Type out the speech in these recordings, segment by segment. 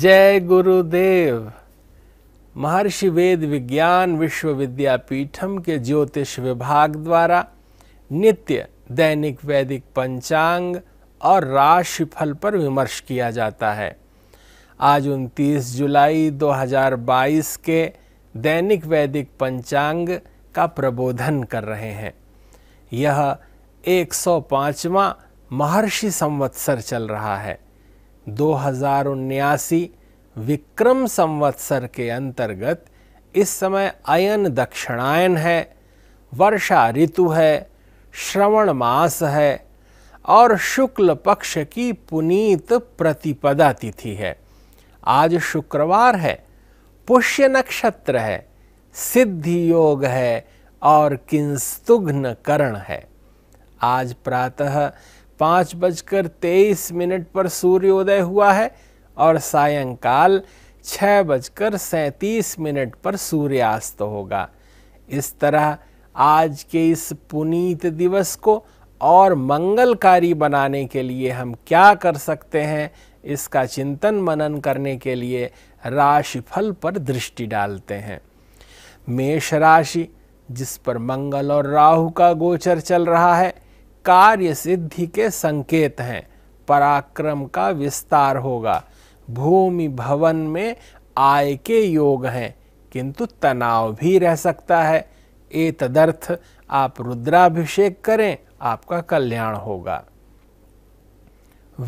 जय गुरुदेव महर्षि वेद विज्ञान विश्वविद्यापीठम के ज्योतिष विभाग द्वारा नित्य दैनिक वैदिक पंचांग और राशिफल पर विमर्श किया जाता है आज 29 जुलाई 2022 के दैनिक वैदिक पंचांग का प्रबोधन कर रहे हैं यह 105वां महर्षि संवत्सर चल रहा है दो हजार उन्यासी विक्रम संवत्सर के अंतर्गत इस समय अयन दक्षिणायन है वर्षा ऋतु है श्रवण मास है और शुक्ल पक्ष की पुनीत प्रतिपदा तिथि है आज शुक्रवार है पुष्य नक्षत्र है सिद्धि योग है और किंस्तुघ्न करण है आज प्रातः पाँच बजकर तेईस मिनट पर सूर्योदय हुआ है और सायंकाल छः बजकर सैंतीस मिनट पर सूर्यास्त होगा इस तरह आज के इस पुनीत दिवस को और मंगलकारी बनाने के लिए हम क्या कर सकते हैं इसका चिंतन मनन करने के लिए राशिफल पर दृष्टि डालते हैं मेष राशि जिस पर मंगल और राहु का गोचर चल रहा है कार्य सिद्धि के संकेत हैं पराक्रम का विस्तार होगा भूमि भवन में आय के योग हैं किंतु तनाव भी रह सकता है ए तदर्थ आप रुद्राभिषेक करें आपका कल्याण होगा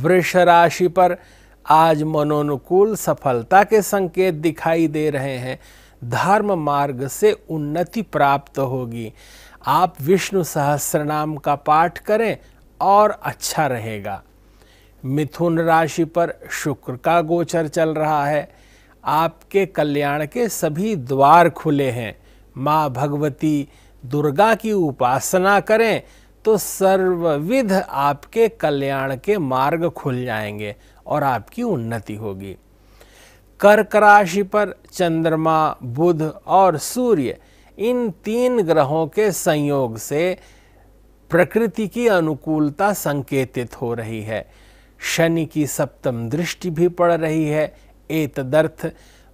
वृष राशि पर आज मनोनुकूल सफलता के संकेत दिखाई दे रहे हैं धर्म मार्ग से उन्नति प्राप्त होगी आप विष्णु सहस्रनाम का पाठ करें और अच्छा रहेगा मिथुन राशि पर शुक्र का गोचर चल रहा है आपके कल्याण के सभी द्वार खुले हैं माँ भगवती दुर्गा की उपासना करें तो सर्वविध आपके कल्याण के मार्ग खुल जाएंगे और आपकी उन्नति होगी कर्क राशि पर चंद्रमा बुध और सूर्य इन तीन ग्रहों के संयोग से प्रकृति की अनुकूलता संकेतित हो रही है शनि की सप्तम दृष्टि भी पड़ रही है एतदर्थ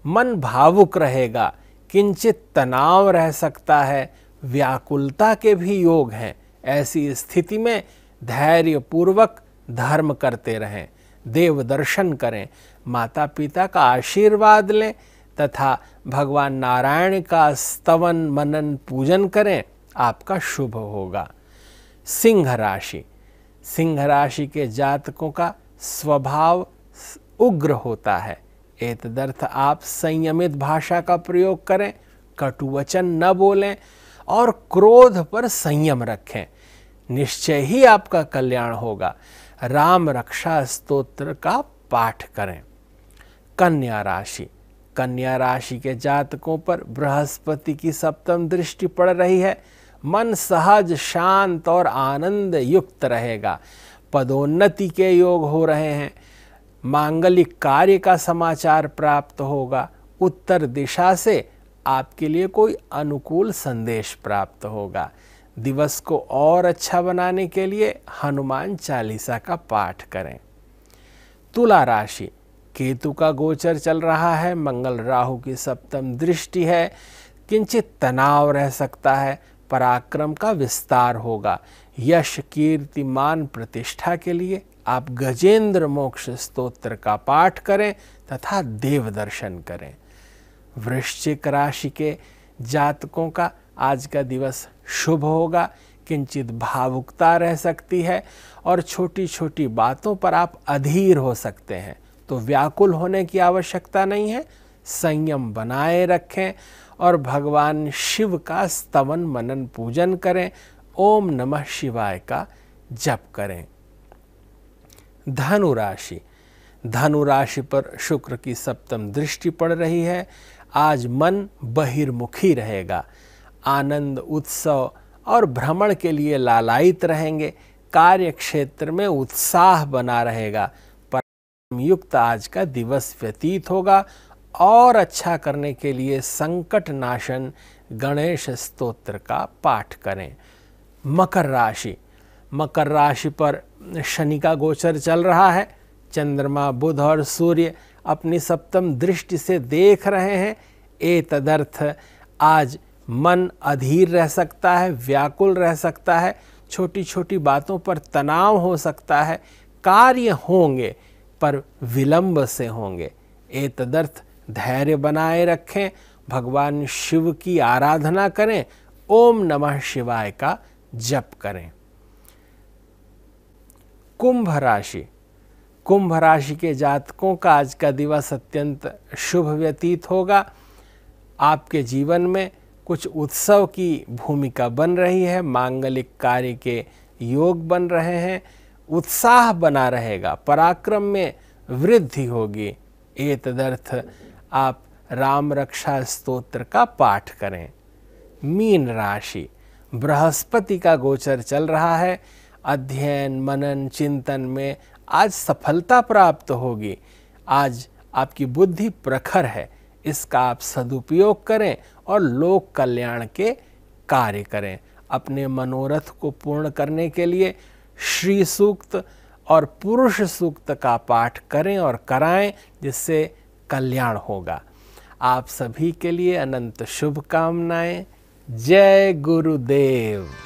मन भावुक रहेगा किंचित तनाव रह सकता है व्याकुलता के भी योग हैं ऐसी स्थिति में धैर्यपूर्वक धर्म करते रहें देव दर्शन करें माता पिता का आशीर्वाद लें तथा भगवान नारायण का स्तवन मनन पूजन करें आपका शुभ होगा सिंह राशि सिंह राशि के जातकों का स्वभाव उग्र होता है एतदर्थ आप संयमित भाषा का प्रयोग करें कटु वचन न बोलें और क्रोध पर संयम रखें निश्चय ही आपका कल्याण होगा राम रक्षा स्तोत्र का पाठ करें कन्या राशि कन्या राशि के जातकों पर बृहस्पति की सप्तम दृष्टि पड़ रही है मन सहज शांत और आनंद युक्त रहेगा पदोन्नति के योग हो रहे हैं मांगलिक कार्य का समाचार प्राप्त होगा उत्तर दिशा से आपके लिए कोई अनुकूल संदेश प्राप्त होगा दिवस को और अच्छा बनाने के लिए हनुमान चालीसा का पाठ करें तुला राशि केतु का गोचर चल रहा है मंगल राहु की सप्तम दृष्टि है किंचित तनाव रह सकता है पराक्रम का विस्तार होगा यश कीर्तिमान प्रतिष्ठा के लिए आप गजेंद्र मोक्ष स्तोत्र का पाठ करें तथा देव दर्शन करें वृश्चिक राशि के जातकों का आज का दिवस शुभ होगा किंचित भावुकता रह सकती है और छोटी छोटी बातों पर आप अधीर हो सकते हैं तो व्याकुल होने की आवश्यकता नहीं है संयम बनाए रखें और भगवान शिव का स्तवन मनन पूजन करें ओम नमः शिवाय का जप करें धनु राशि धनु राशि पर शुक्र की सप्तम दृष्टि पड़ रही है आज मन बहिर्मुखी रहेगा आनंद उत्सव और भ्रमण के लिए लालायित रहेंगे कार्य क्षेत्र में उत्साह बना रहेगा पर युक्त आज का दिवस व्यतीत होगा और अच्छा करने के लिए संकट नाशन गणेश स्तोत्र का पाठ करें मकर राशि मकर राशि पर शनि का गोचर चल रहा है चंद्रमा बुध और सूर्य अपनी सप्तम दृष्टि से देख रहे हैं ए तदर्थ आज मन अधीर रह सकता है व्याकुल रह सकता है छोटी छोटी बातों पर तनाव हो सकता है कार्य होंगे पर विलंब से होंगे ए तदर्थ धैर्य बनाए रखें भगवान शिव की आराधना करें ओम नमः शिवाय का जप करें कुंभ राशि कुंभ राशि के जातकों का आज का दिवस अत्यंत शुभ व्यतीत होगा आपके जीवन में कुछ उत्सव की भूमिका बन रही है मांगलिक कार्य के योग बन रहे हैं उत्साह बना रहेगा पराक्रम में वृद्धि होगी एतदर्थ आप राम रक्षा स्तोत्र का पाठ करें मीन राशि बृहस्पति का गोचर चल रहा है अध्ययन मनन चिंतन में आज सफलता प्राप्त होगी आज आपकी बुद्धि प्रखर है इसका आप सदुपयोग करें और लोक कल्याण के कार्य करें अपने मनोरथ को पूर्ण करने के लिए श्री सूक्त और पुरुष सूक्त का पाठ करें और कराएं जिससे कल्याण होगा आप सभी के लिए अनंत शुभकामनाएं जय गुरुदेव